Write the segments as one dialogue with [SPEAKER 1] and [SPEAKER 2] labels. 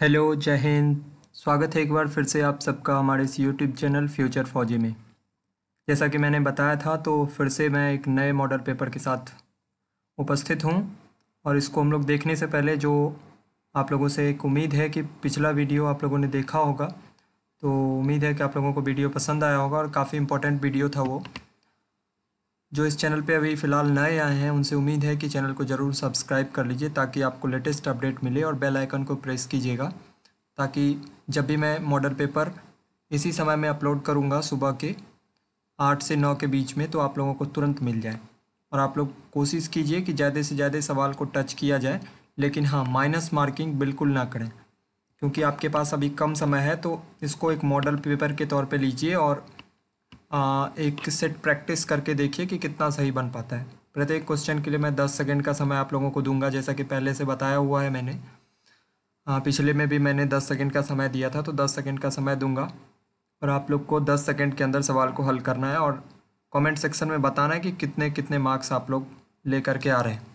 [SPEAKER 1] hello जय हिंद स्वागत है एक बार फिर से आप सबका हमारे इस यूट्यूब चैनल फ्यूचर फौजी में जैसा कि मैंने बताया था तो फिर से मैं एक नए मॉडल पेपर के साथ उपस्थित हूँ और इसको हम लोग देखने से पहले जो आप लोगों से एक उम्मीद है कि पिछला वीडियो आप लोगों ने देखा होगा तो उम्मीद है कि आप लोगों को वीडियो पसंद आया होगा और काफ़ी इंपॉर्टेंट वीडियो था वो जो इस चैनल पे अभी फ़िलहाल नए आए हैं उनसे उम्मीद है कि चैनल को ज़रूर सब्सक्राइब कर लीजिए ताकि आपको लेटेस्ट अपडेट मिले और बेल आइकन को प्रेस कीजिएगा ताकि जब भी मैं मॉडल पेपर इसी समय में अपलोड करूँगा सुबह के आठ से नौ के बीच में तो आप लोगों को तुरंत मिल जाए और आप लोग कोशिश कीजिए कि ज़्यादा से ज़्यादा सवाल को टच किया जाए लेकिन हाँ माइनस मार्किंग बिल्कुल ना करें क्योंकि आपके पास अभी कम समय है तो इसको एक मॉडल पेपर के तौर पे लीजिए और आ, एक सेट प्रैक्टिस करके देखिए कि कितना सही बन पाता है प्रत्येक क्वेश्चन के लिए मैं दस सेकेंड का समय आप लोगों को दूंगा जैसा कि पहले से बताया हुआ है मैंने आ, पिछले में भी मैंने दस सेकेंड का समय दिया था तो दस सेकेंड का समय दूंगा और आप लोग को दस सेकेंड के अंदर सवाल को हल करना है और कमेंट सेक्शन में बताना है कि कितने कितने मार्क्स आप लोग ले करके आ रहे हैं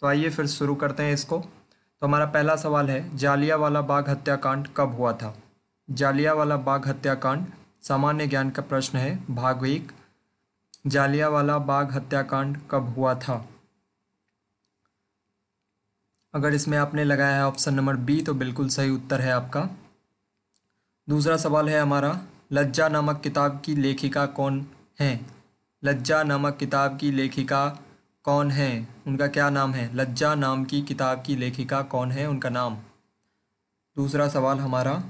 [SPEAKER 1] तो आइए फिर शुरू करते हैं इसको तो हमारा पहला सवाल है वाला बाग हत्याकांड कब हुआ था वाला बाग हत्याकांड सामान्य ज्ञान का प्रश्न है भाग एक जालियावाला बाग हत्याकांड कब हुआ था अगर इसमें आपने लगाया है ऑप्शन नंबर बी तो बिल्कुल सही उत्तर है आपका दूसरा सवाल है हमारा लज्जा नामक किताब की लेखिका कौन है लज्जा नामक किताब की लेखिका कौन है उनका क्या नाम है लज्जा नाम की किताब की लेखिका कौन है उनका नाम दूसरा सवाल हमारा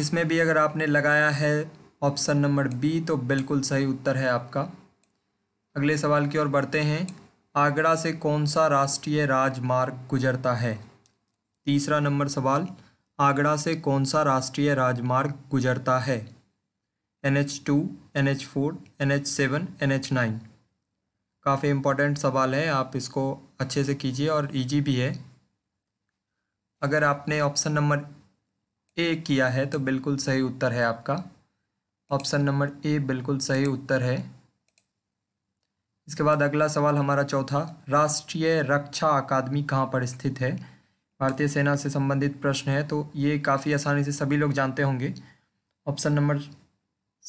[SPEAKER 1] इसमें भी अगर आपने लगाया है ऑप्शन नंबर बी तो बिल्कुल सही उत्तर है आपका अगले सवाल की ओर बढ़ते हैं आगरा से कौन सा राष्ट्रीय राजमार्ग गुजरता है तीसरा नंबर सवाल आगरा से कौन सा राष्ट्रीय राजमार्ग गुजरता है N H two N H four N H seven N H nine काफ़ी इम्पोर्टेंट सवाल है आप इसको अच्छे से कीजिए और इजी भी है अगर आपने ऑप्शन नंबर ए किया है तो बिल्कुल सही उत्तर है आपका ऑप्शन नंबर ए बिल्कुल सही उत्तर है इसके बाद अगला सवाल हमारा चौथा राष्ट्रीय रक्षा अकादमी कहाँ पर स्थित है भारतीय सेना से संबंधित प्रश्न है तो ये काफ़ी आसानी से सभी लोग जानते होंगे ऑप्शन नंबर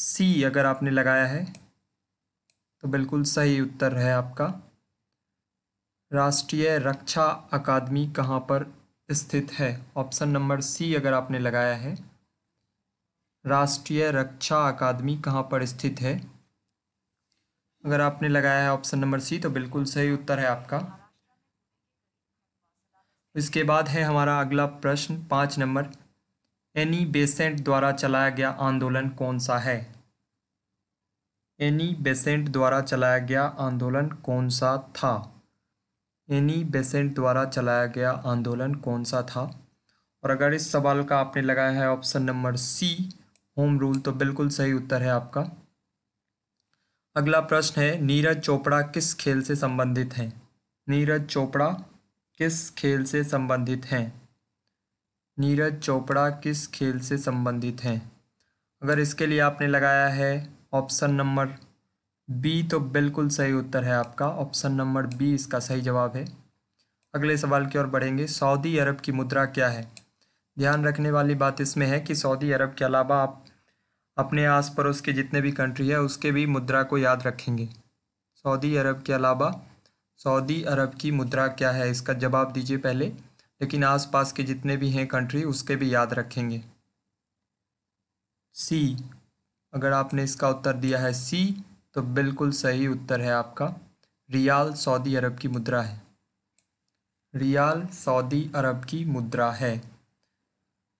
[SPEAKER 1] सी अगर आपने लगाया है तो बिल्कुल सही उत्तर है आपका राष्ट्रीय रक्षा अकादमी कहाँ पर स्थित है ऑप्शन नंबर सी अगर आपने लगाया है राष्ट्रीय रक्षा अकादमी कहाँ पर स्थित है अगर आपने लगाया है ऑप्शन नंबर सी तो बिल्कुल सही उत्तर है आपका इसके बाद है हमारा अगला प्रश्न पाँच नंबर एनी बेसेंट द्वारा चलाया गया आंदोलन कौन सा है एनी बेसेंट द्वारा चलाया गया आंदोलन कौन सा था एनी बेसेंट द्वारा चलाया गया आंदोलन कौन सा था और अगर इस सवाल का आपने लगाया है option number C home rule तो बिल्कुल सही उत्तर है आपका अगला प्रश्न है नीरज चोपड़ा किस खेल से संबंधित हैं नीरज चोपड़ा किस खेल से संबंधित हैं नीरज चोपड़ा किस खेल से संबंधित हैं अगर इसके लिए आपने लगाया है ऑप्शन नंबर बी तो बिल्कुल सही उत्तर है आपका ऑप्शन नंबर बी इसका सही जवाब है अगले सवाल की ओर बढ़ेंगे सऊदी अरब की मुद्रा क्या है ध्यान रखने वाली बात इसमें है कि सऊदी अरब के अलावा आप अपने आस पड़ोस के जितने भी कंट्री है उसके भी मुद्रा को याद रखेंगे सऊदी अरब के अलावा सऊदी अरब की मुद्रा क्या है इसका जवाब दीजिए पहले लेकिन आसपास के जितने भी हैं कंट्री उसके भी याद रखेंगे सी अगर आपने इसका उत्तर दिया है सी तो बिल्कुल सही उत्तर है आपका रियाल सऊदी अरब की मुद्रा है रियाल सऊदी अरब की मुद्रा है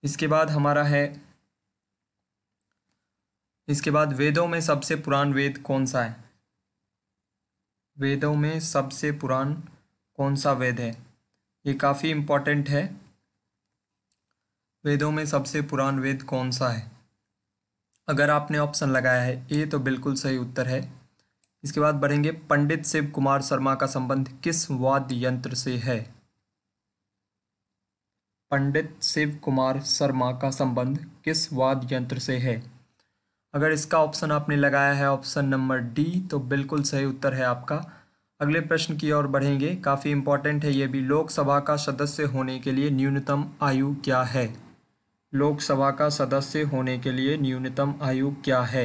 [SPEAKER 1] इसके बाद हमारा है इसके बाद वेदों में सबसे पुरान वेद कौन सा है वेदों में सबसे पुरान कौन सा वेद है ये काफ़ी इम्पोर्टेंट है वेदों में सबसे पुरान वेद कौन सा है अगर आपने ऑप्शन लगाया है ए तो बिल्कुल सही उत्तर है इसके बाद बढ़ेंगे पंडित शिव कुमार शर्मा का संबंध किस वाद्य यंत्र से है पंडित शिव कुमार शर्मा का संबंध किस वाद्य यंत्र से है अगर इसका ऑप्शन आपने लगाया है ऑप्शन नंबर डी तो बिल्कुल सही उत्तर है आपका अगले प्रश्न की ओर बढ़ेंगे काफ़ी इंपॉर्टेंट है ये भी लोकसभा का सदस्य होने के लिए न्यूनतम आयु क्या है लोकसभा का सदस्य होने के लिए न्यूनतम आयु क्या है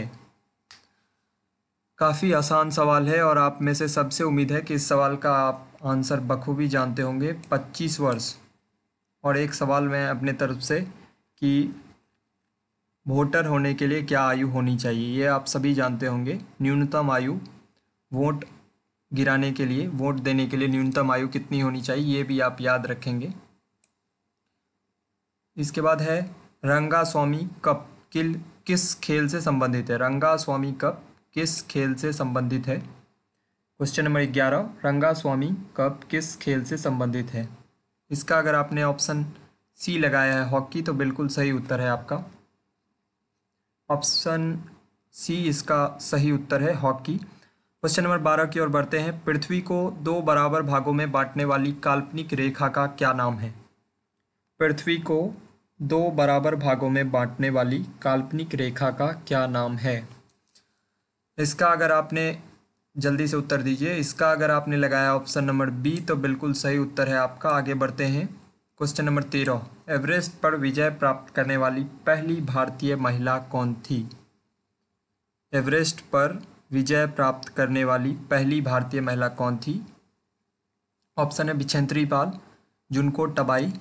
[SPEAKER 1] काफ़ी आसान सवाल है और आप में से सबसे उम्मीद है कि इस सवाल का आप आंसर बखूबी जानते होंगे 25 वर्ष और एक सवाल मैं अपने तरफ से कि वोटर होने के लिए क्या आयु होनी चाहिए ये आप सभी जानते होंगे न्यूनतम आयु वोट गिराने के लिए वोट देने के लिए न्यूनतम आयु कितनी होनी चाहिए ये भी आप याद रखेंगे इसके बाद है रंगा स्वामी कप किल किस खेल से संबंधित है रंगा स्वामी कप किस खेल से संबंधित है क्वेश्चन नंबर ग्यारह रंगा स्वामी कप किस खेल से संबंधित है इसका अगर आपने ऑप्शन सी लगाया है हॉकी तो बिल्कुल सही उत्तर है आपका ऑप्शन सी इसका सही उत्तर है हॉकी क्वेश्चन नंबर बारह की ओर बढ़ते हैं पृथ्वी को दो बराबर भागों में बांटने वाली काल्पनिक रेखा का क्या नाम है पृथ्वी को दो बराबर भागों में बांटने वाली काल्पनिक रेखा का क्या नाम है इसका अगर आपने जल्दी से उत्तर दीजिए इसका अगर आपने लगाया ऑप्शन नंबर बी तो बिल्कुल सही उत्तर है आपका आगे बढ़ते हैं क्वेश्चन नंबर तेरह एवरेस्ट पर विजय प्राप्त करने वाली पहली भारतीय महिला कौन थी एवरेस्ट पर विजय प्राप्त करने वाली पहली भारतीय महिला कौन थी ऑप्शन है बिछेंत्री पाल जुनको टबाई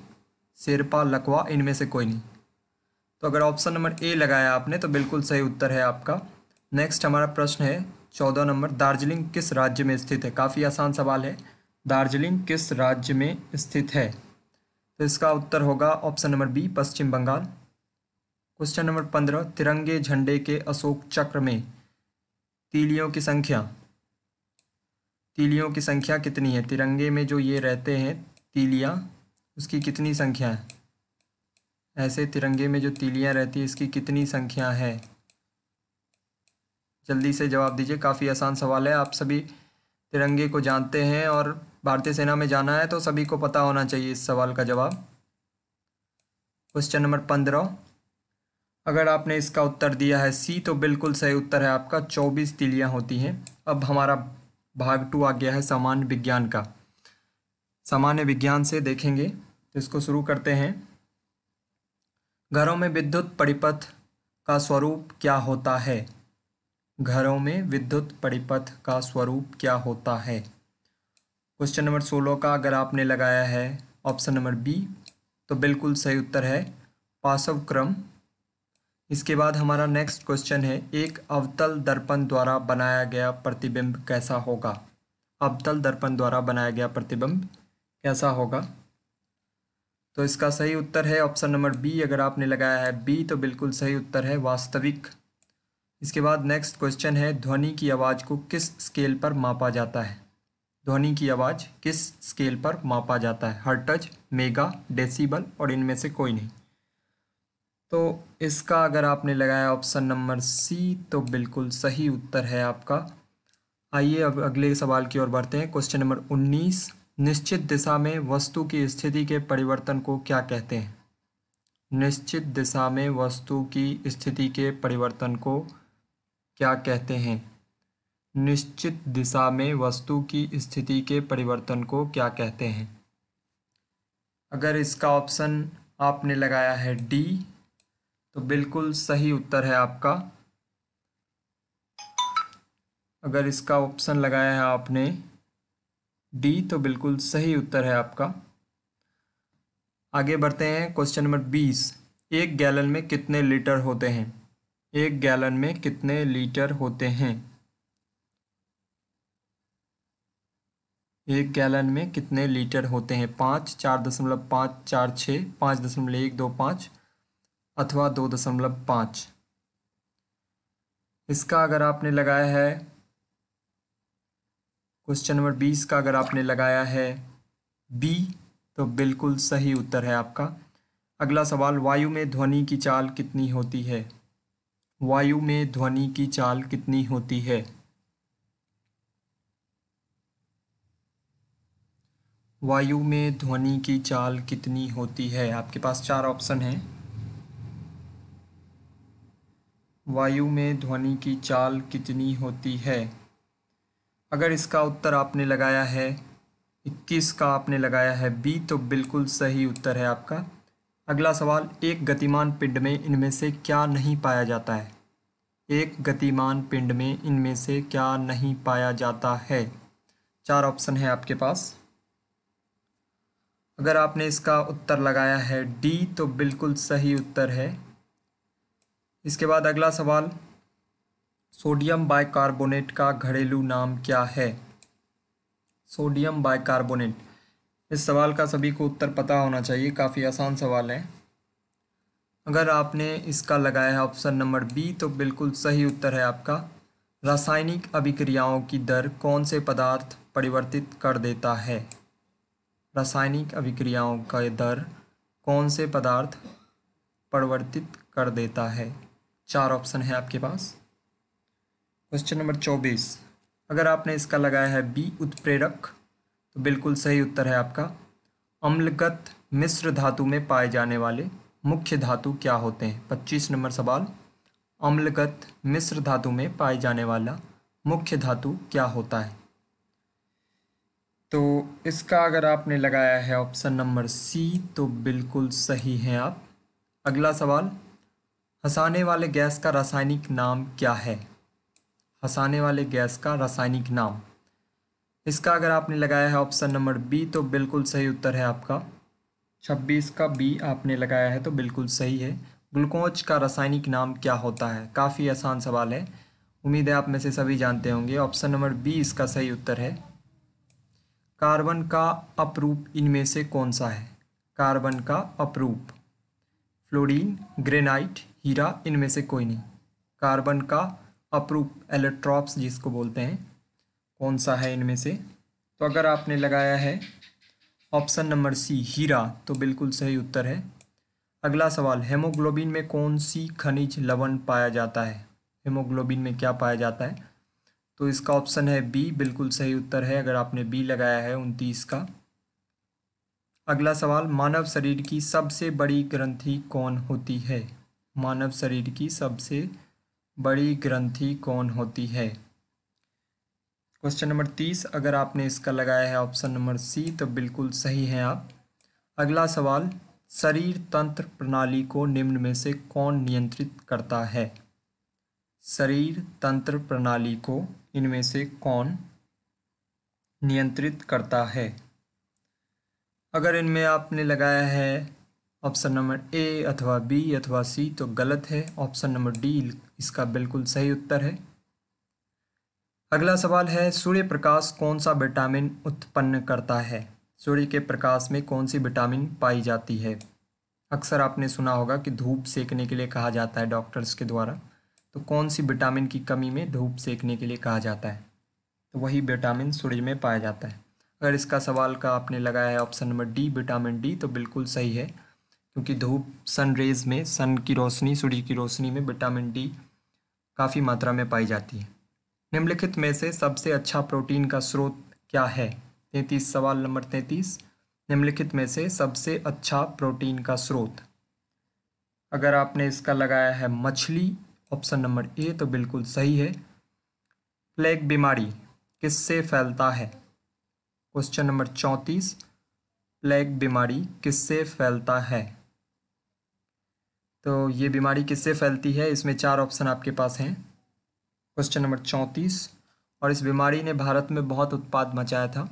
[SPEAKER 1] शेरपा लकवा इनमें से कोई नहीं तो अगर ऑप्शन नंबर ए लगाया आपने तो बिल्कुल सही उत्तर है आपका नेक्स्ट हमारा प्रश्न है चौदह नंबर दार्जिलिंग किस राज्य में स्थित है काफ़ी आसान सवाल है दार्जिलिंग किस राज्य में स्थित है तो इसका उत्तर होगा option number B Paschim Bangal question number पंद्रह तिरंगे झंडे के अशोक चक्र में तीलियों की संख्या तीलियों की संख्या कितनी है तिरंगे में जो ये रहते हैं तीलियाँ उसकी कितनी संख्या है ऐसे तिरंगे में जो तीलियां रहती हैं इसकी कितनी संख्या है जल्दी से जवाब दीजिए काफ़ी आसान सवाल है आप सभी तिरंगे को जानते हैं और भारतीय सेना में जाना है तो सभी को पता होना चाहिए इस सवाल का जवाब क्वेश्चन नंबर पंद्रह अगर आपने इसका उत्तर दिया है सी तो बिल्कुल सही उत्तर है आपका चौबीस तिलियाँ होती हैं अब हमारा भाग टू आ गया है सामान्य विज्ञान का सामान्य विज्ञान से देखेंगे तो इसको शुरू करते हैं घरों में विद्युत परिपथ का स्वरूप क्या होता है घरों में विद्युत परिपथ का स्वरूप क्या होता है क्वेश्चन नंबर सोलह का अगर आपने लगाया है ऑप्शन नंबर बी तो बिल्कुल सही उत्तर है पासव क्रम इसके बाद हमारा नेक्स्ट क्वेश्चन है एक अवतल दर्पण द्वारा बनाया गया प्रतिबिंब कैसा होगा अवतल दर्पण द्वारा बनाया गया प्रतिबिंब कैसा होगा तो इसका सही उत्तर है ऑप्शन नंबर बी अगर आपने लगाया है बी तो बिल्कुल सही उत्तर है वास्तविक इसके बाद नेक्स्ट क्वेश्चन है ध्वनि की आवाज़ को किस स्केल पर मापा जाता है ध्वनि की आवाज़ किस स्केल पर मापा जाता है हर्टज मेगा डेसीबल और इनमें से कोई नहीं तो इसका अगर आपने लगाया ऑप्शन नंबर सी तो बिल्कुल सही उत्तर है आपका आइए अब अगले सवाल की ओर बढ़ते हैं क्वेश्चन नंबर उन्नीस निश्चित दिशा में वस्तु की स्थिति के परिवर्तन को क्या कहते हैं निश्चित दिशा में वस्तु की स्थिति के परिवर्तन को क्या कहते हैं निश्चित दिशा में वस्तु की स्थिति के परिवर्तन को क्या कहते हैं अगर इसका ऑप्शन आपने लगाया है डी तो बिल्कुल सही उत्तर है आपका अगर इसका ऑप्शन लगाया है आपने डी तो बिल्कुल सही उत्तर है आपका आगे बढ़ते हैं क्वेश्चन नंबर बीस एक गैलन में कितने लीटर होते हैं एक गैलन में कितने लीटर होते हैं एक गैलन में कितने लीटर होते हैं पाँच चार दशमलव पाँच चार छः पाँच दशमलव एक दो पाँच अथवा दो दशमलव पाँच इसका अगर आपने लगाया है क्वेश्चन नंबर बीस का अगर आपने लगाया है बी तो बिल्कुल सही उत्तर है आपका अगला सवाल वायु में ध्वनि की चाल कितनी होती है वायु में ध्वनि की चाल कितनी होती है वायु में ध्वनि की चाल कितनी होती है आपके पास चार ऑप्शन हैं वायु में ध्वनि की चाल कितनी होती है अगर इसका उत्तर आपने लगाया है इक्कीस का आपने लगाया है बी तो बिल्कुल सही उत्तर है आपका अगला सवाल एक गतिमान पिंड में इनमें से क्या नहीं पाया जाता है एक गतिमान पिंड में इनमें से क्या नहीं पाया जाता है चार ऑप्शन है आपके पास अगर आपने इसका उत्तर लगाया है डी तो बिल्कुल सही उत्तर है इसके बाद अगला सवाल सोडियम बाइकार्बोनेट का घरेलू नाम क्या है सोडियम बाइकार्बोनेट इस सवाल का सभी को उत्तर पता होना चाहिए काफ़ी आसान सवाल है अगर आपने इसका लगाया है ऑप्शन नंबर बी तो बिल्कुल सही उत्तर है आपका रासायनिक अभिक्रियाओं की दर कौन से पदार्थ परिवर्तित कर देता है रासायनिक अभिक्रियाओं का दर कौन से पदार्थ परिवर्तित कर देता है चार ऑप्शन है आपके पास क्वेश्चन नंबर चौबीस अगर आपने इसका लगाया है बी उत्प्रेरक तो बिल्कुल सही उत्तर है आपका अम्लगत मिश्र धातु में पाए जाने वाले मुख्य धातु क्या होते हैं पच्चीस नंबर सवाल अम्लगत मिश्र धातु में पाए जाने वाला मुख्य धातु क्या होता है तो इसका अगर आपने लगाया है ऑप्शन नंबर सी तो बिल्कुल सही हैं आप अगला सवाल हंसाने वाले गैस का रासायनिक नाम क्या है हंसाने वाले गैस का रासायनिक नाम इसका अगर आपने लगाया है ऑप्शन नंबर बी तो बिल्कुल सही उत्तर है आपका 26 का बी आपने लगाया है तो बिल्कुल सही है ग्लूकोज का रासायनिक नाम क्या होता है काफ़ी आसान सवाल है उम्मीद है आप में से सभी जानते होंगे ऑप्शन नंबर बी इसका सही उत्तर है कार्बन का अपरूप इनमें से कौन सा है कार्बन का अपरूप फ्लोरीन ग्रेनाइट हीरा इनमें से कोई नहीं कार्बन का अप्रूप एलेक्ट्रॉप्स जिसको बोलते हैं कौन सा है इनमें से तो अगर आपने लगाया है ऑप्शन नंबर सी हीरा तो बिल्कुल सही उत्तर है अगला सवाल हेमोग्लोबिन में कौन सी खनिज लवण पाया जाता है हेमोग्लोबिन में क्या पाया जाता है तो इसका ऑप्शन है बी बिल्कुल सही उत्तर है अगर आपने बी लगाया है उनतीस का अगला सवाल मानव शरीर की सबसे बड़ी ग्रंथि कौन होती है मानव शरीर की सबसे बड़ी ग्रंथि कौन होती है क्वेश्चन नंबर तीस अगर आपने इसका लगाया है ऑप्शन नंबर सी तो बिल्कुल सही हैं आप अगला सवाल शरीर तंत्र प्रणाली को निम्न में से कौन नियंत्रित करता है शरीर तंत्र प्रणाली को इनमें से कौन नियंत्रित करता है अगर इनमें आपने लगाया है ऑप्शन नंबर ए अथवा बी अथवा सी तो गलत है ऑप्शन नंबर डी इसका बिल्कुल सही उत्तर है अगला सवाल है सूर्य प्रकाश कौन सा विटामिन उत्पन्न करता है सूर्य के प्रकाश में कौन सी विटामिन पाई जाती है अक्सर आपने सुना होगा कि धूप सेकने के लिए कहा जाता है डॉक्टर्स के द्वारा तो कौन सी विटामिन की कमी में धूप सेकने के लिए कहा जाता है तो वही विटामिन सूर्य में पाया जाता है अगर इसका सवाल का आपने लगाया है option number D vitamin D तो बिल्कुल सही है क्योंकि धूप सन रेज में सन की रोशनी सूर्य की रोशनी में विटामिन डी काफ़ी मात्रा में पाई जाती है निम्नलिखित में से सबसे अच्छा प्रोटीन का स्रोत क्या है तैंतीस सवाल नंबर तैंतीस निम्नलिखित में से सबसे अच्छा प्रोटीन का स्रोत अगर आपने इसका लगाया है मछली ऑप्शन नंबर ए तो बिल्कुल सही है प्लेग बीमारी किससे फैलता है क्वेश्चन नंबर चौंतीस प्लेग बीमारी किससे फैलता है तो ये बीमारी किससे फैलती है इसमें चार ऑप्शन आपके पास हैं क्वेश्चन नंबर चौंतीस और इस बीमारी ने भारत में बहुत उत्पाद मचाया था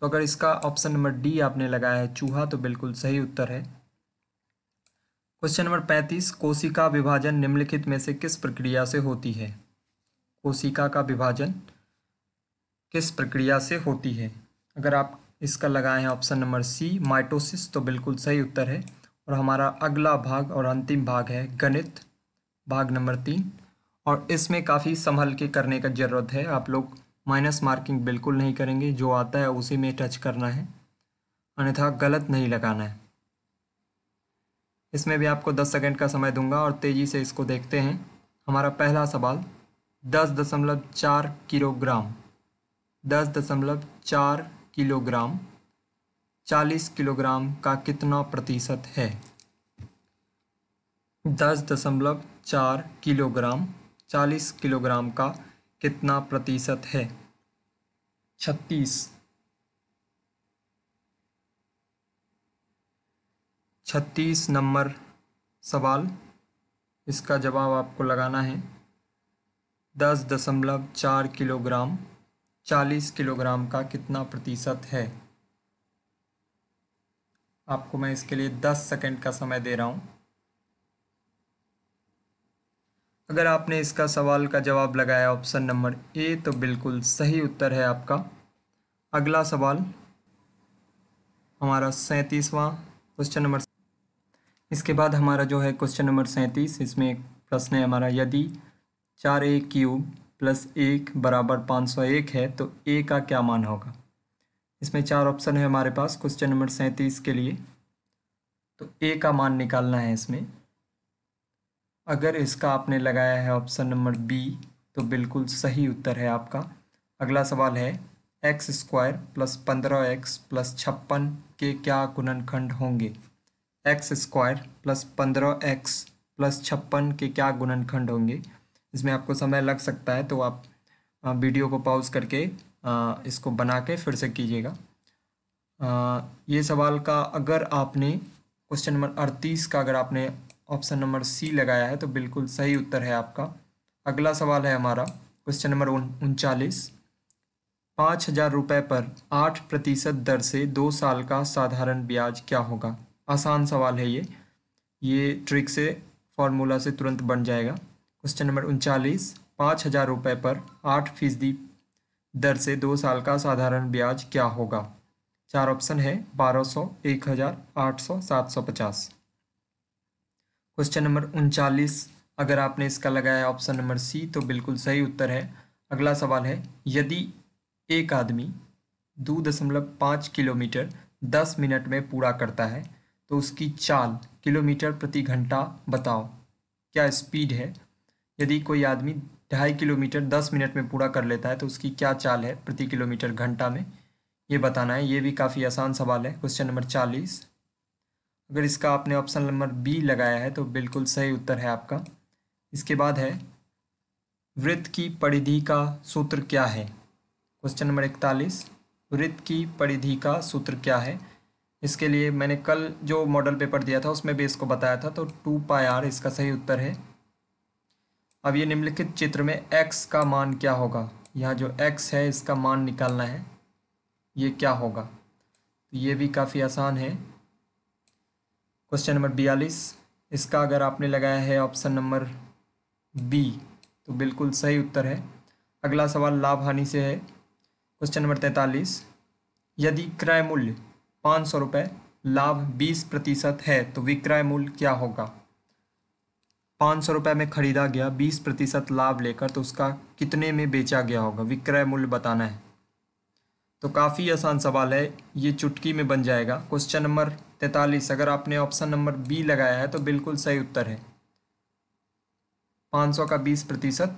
[SPEAKER 1] तो अगर इसका ऑप्शन नंबर डी आपने लगाया है चूहा तो बिल्कुल सही उत्तर है क्वेश्चन नंबर पैंतीस कोशिका विभाजन निम्नलिखित में से किस प्रक्रिया से होती है कोशिका का विभाजन किस प्रक्रिया से होती है अगर आप इसका लगाए हैं ऑप्शन नंबर सी माइटोसिस तो बिल्कुल सही उत्तर है और हमारा अगला भाग और अंतिम भाग है गणित भाग नंबर तीन और इसमें काफ़ी संभल के करने का ज़रूरत है आप लोग माइनस मार्किंग बिल्कुल नहीं करेंगे जो आता है उसी में टच करना है अन्यथा गलत नहीं लगाना है इसमें भी आपको 10 सेकंड का समय दूंगा और तेज़ी से इसको देखते हैं हमारा पहला सवाल दस दशमलव चार किलोग्राम दस दशमलव चार किलोग्राम चालीस किलोग्राम का कितना प्रतिशत है दस दशमलव चार किलोग्राम चालीस किलोग्राम का कितना प्रतिशत है छत्तीस छत्तीस नंबर सवाल इसका जवाब आपको लगाना है दस दशमलव चार किलोग्राम चालीस किलोग्राम का कितना प्रतिशत है आपको मैं इसके लिए दस सेकेंड का समय दे रहा हूँ अगर आपने इसका सवाल का जवाब लगाया ऑप्शन नंबर ए तो बिल्कुल सही उत्तर है आपका अगला सवाल हमारा सैंतीसवां क्वेश्चन नंबर इसके बाद हमारा जो है क्वेश्चन नंबर सैंतीस इसमें एक प्रश्न है हमारा यदि चार ए क्यूब प्लस एक बराबर पाँच सौ एक है तो ए का क्या मान होगा इसमें चार ऑप्शन है हमारे पास क्वेश्चन नंबर सैंतीस के लिए तो ए का मान निकालना है इसमें अगर इसका आपने लगाया है ऑप्शन नंबर बी तो बिल्कुल सही उत्तर है आपका अगला सवाल है एक्स स्क्वायर प्लस पंद्रह एक्स प्लस छप्पन के क्या गुणनखंड होंगे एक्स स्क्वायर प्लस पंद्रह एक्स प्लस छप्पन के क्या गुणनखंड होंगे इसमें आपको समय लग सकता है तो आप वीडियो को पॉज करके इसको बना के फिर से कीजिएगा ये सवाल का अगर आपने क्वेश्चन नंबर अड़तीस का अगर आपने ऑप्शन नंबर सी लगाया है तो बिल्कुल सही उत्तर है आपका अगला सवाल है हमारा क्वेश्चन नंबर उनचालीस पाँच हजार रुपये पर आठ प्रतिशत दर से दो साल का साधारण ब्याज क्या होगा आसान सवाल है ये ये ट्रिक से फॉर्मूला से तुरंत बन जाएगा क्वेश्चन नंबर उनचालीस पाँच हजार रुपये पर आठ फीसदी दर से दो साल का साधारण ब्याज क्या होगा चार ऑप्शन है 1200, सात सौ पचास क्वेश्चन नंबर उनचालीस अगर आपने इसका लगाया ऑप्शन नंबर सी तो बिल्कुल सही उत्तर है अगला सवाल है यदि एक आदमी दो दशमलव पाँच किलोमीटर दस मिनट में पूरा करता है तो उसकी चाल किलोमीटर प्रति घंटा बताओ क्या स्पीड है यदि कोई आदमी ढाई किलोमीटर दस मिनट में पूरा कर लेता है तो उसकी क्या चाल है प्रति किलोमीटर घंटा में ये बताना है ये भी काफ़ी आसान सवाल है क्वेश्चन नंबर चालीस अगर इसका आपने ऑप्शन नंबर बी लगाया है तो बिल्कुल सही उत्तर है आपका इसके बाद है वृत्त की परिधि का सूत्र क्या है क्वेश्चन नंबर इकतालीस वृत्त की परिधि का सूत्र क्या है इसके लिए मैंने कल जो मॉडल पेपर दिया था उसमें भी इसको बताया था तो टू पाई आर इसका सही उत्तर है अब ये निम्नलिखित चित्र में x का मान क्या होगा यहाँ जो x है इसका मान निकालना है ये क्या होगा तो ये भी काफ़ी आसान है क्वेश्चन नंबर बयालीस इसका अगर आपने लगाया है ऑप्शन नंबर बी तो बिल्कुल सही उत्तर है अगला सवाल लाभ हानि से है क्वेश्चन नंबर तैंतालीस यदि क्रय मूल्य पाँच सौ रुपये लाभ बीस प्रतिशत है तो विक्रय मूल्य क्या होगा पाँच सौ रुपये में ख़रीदा गया बीस प्रतिशत लाभ लेकर तो उसका कितने में बेचा गया होगा विक्रय मूल्य बताना है तो काफ़ी आसान सवाल है ये चुटकी में बन जाएगा क्वेश्चन नंबर तैंतालीस अगर आपने ऑप्शन नंबर बी लगाया है तो बिल्कुल सही उत्तर है पाँच सौ का बीस प्रतिशत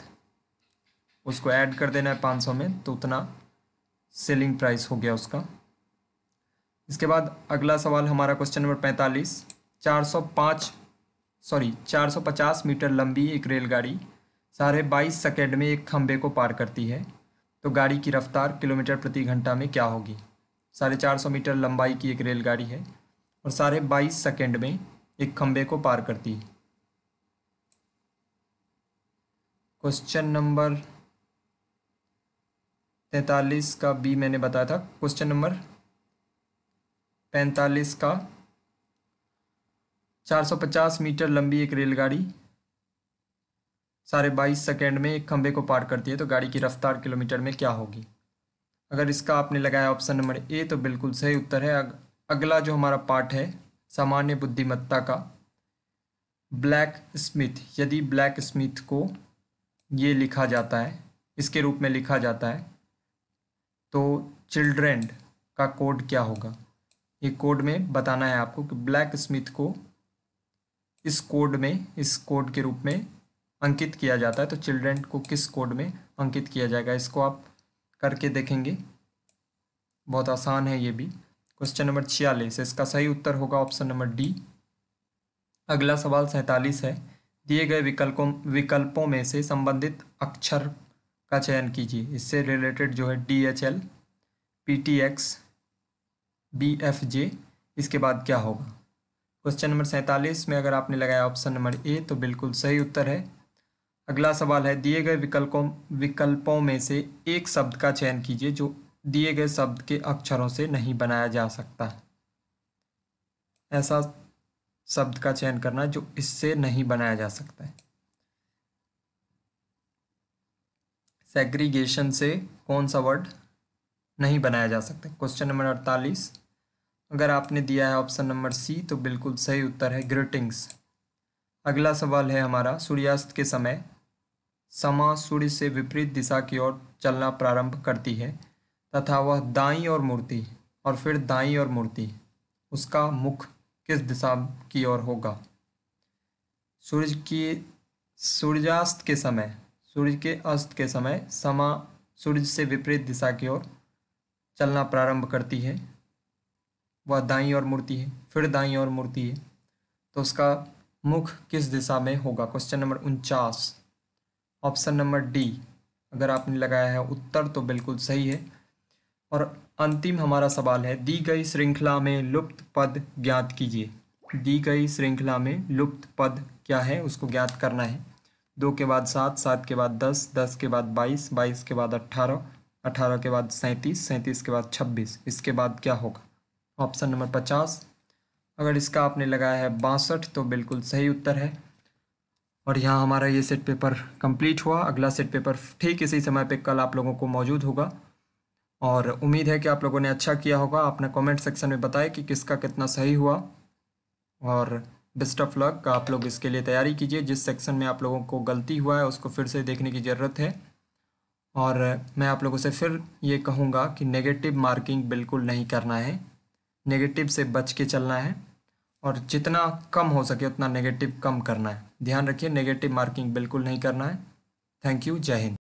[SPEAKER 1] उसको ऐड कर देना है पाँच सौ में तो उतना सेलिंग प्राइस हो गया उसका इसके बाद अगला सवाल हमारा क्वेश्चन नंबर पैंतालीस चार सौ पाँच सॉरी 450 मीटर लंबी एक रेलगाड़ी साढ़े बाईस सेकेंड में एक खंबे को पार करती है तो गाड़ी की रफ्तार किलोमीटर प्रति घंटा में क्या होगी साढ़े चार सौ मीटर लंबाई की एक रेलगाड़ी है और साढ़े बाईस सेकेंड में एक खंबे को पार करती है क्वेश्चन नंबर तैतालीस का बी मैंने बताया था क्वेश्चन नंबर पैंतालीस का 450 मीटर लंबी एक रेलगाड़ी साढ़े बाईस सेकेंड में एक खंबे को पार करती है तो गाड़ी की रफ्तार किलोमीटर में क्या होगी अगर इसका आपने लगाया ऑप्शन नंबर ए तो बिल्कुल सही उत्तर है अग, अगला जो हमारा पार्ट है सामान्य बुद्धिमत्ता का ब्लैक स्मिथ यदि ब्लैक स्मिथ को ये लिखा जाता है इसके रूप में लिखा जाता है तो चिल्ड्रेंड का कोड क्या होगा ये कोड में बताना है आपको कि ब्लैक स्मिथ को किस कोड में इस कोड के रूप में अंकित किया जाता है तो चिल्ड्रेन को किस कोड में अंकित किया जाएगा इसको आप करके देखेंगे बहुत आसान है ये भी क्वेश्चन नंबर छियालीस इसका सही उत्तर होगा ऑप्शन नंबर डी अगला सवाल सैंतालीस है दिए गए विकल्पों विकल्पों में से संबंधित अक्षर का चयन कीजिए इससे रिलेटेड जो है D H L P T X B F J इसके बाद क्या होगा क्वेश्चन नंबर सैंतालीस में अगर आपने लगाया ऑप्शन नंबर ए तो बिल्कुल सही उत्तर है अगला सवाल है दिए गए विकल्पों विकल्पों में से एक शब्द का चयन कीजिए जो दिए गए शब्द के अक्षरों से नहीं बनाया जा सकता ऐसा शब्द का चयन करना जो इससे नहीं बनाया जा सकता है सेग्रीगेशन से कौन सा वर्ड नहीं बनाया जा सकता क्वेश्चन नंबर अड़तालीस अगर आपने दिया है ऑप्शन नंबर सी तो बिल्कुल सही उत्तर है ग्रीटिंग्स अगला सवाल है हमारा सूर्यास्त के समय समा सूर्य से विपरीत दिशा की ओर चलना प्रारंभ करती है तथा वह दाई और मूर्ति और फिर दाई और मूर्ति उसका मुख किस दिशा की ओर होगा सूर्य की सूर्यास्त के समय सूर्य के अस्त के समय समा सूर्य से विपरीत दिशा की ओर चलना प्रारंभ करती है वह दाई और मूर्ति है फिर दाई और मूर्ति है तो उसका मुख किस दिशा में होगा क्वेश्चन नंबर उनचास ऑप्शन नंबर डी अगर आपने लगाया है उत्तर तो बिल्कुल सही है और अंतिम हमारा सवाल है दी गई श्रृंखला में लुप्त पद ज्ञात कीजिए दी गई श्रृंखला में लुप्त पद क्या है उसको ज्ञात करना है दो के बाद सात सात के बाद दस दस के बाद बाईस बाईस के बाद अट्ठारह अट्ठारह के बाद सैंतीस सैंतीस के बाद छब्बीस इसके बाद क्या होगा ऑप्शन नंबर पचास अगर इसका आपने लगाया है बासठ तो बिल्कुल सही उत्तर है और यहाँ हमारा ये सेट पेपर कंप्लीट हुआ अगला सेट पेपर ठीक इसी समय पे कल आप लोगों को मौजूद होगा और उम्मीद है कि आप लोगों ने अच्छा किया होगा आपने कमेंट सेक्शन में बताया कि किसका कितना सही हुआ और बेस्ट ऑफ लक का आप लोग इसके लिए तैयारी कीजिए जिस सेक्शन में आप लोगों को गलती हुआ है उसको फिर से देखने की ज़रूरत है और मैं आप लोगों से फिर ये कहूँगा कि नेगेटिव मार्किंग बिल्कुल नहीं करना है नेगेटिव से बच के चलना है और जितना कम हो सके उतना नेगेटिव कम करना है ध्यान रखिए नेगेटिव मार्किंग बिल्कुल नहीं करना है थैंक यू जय हिंद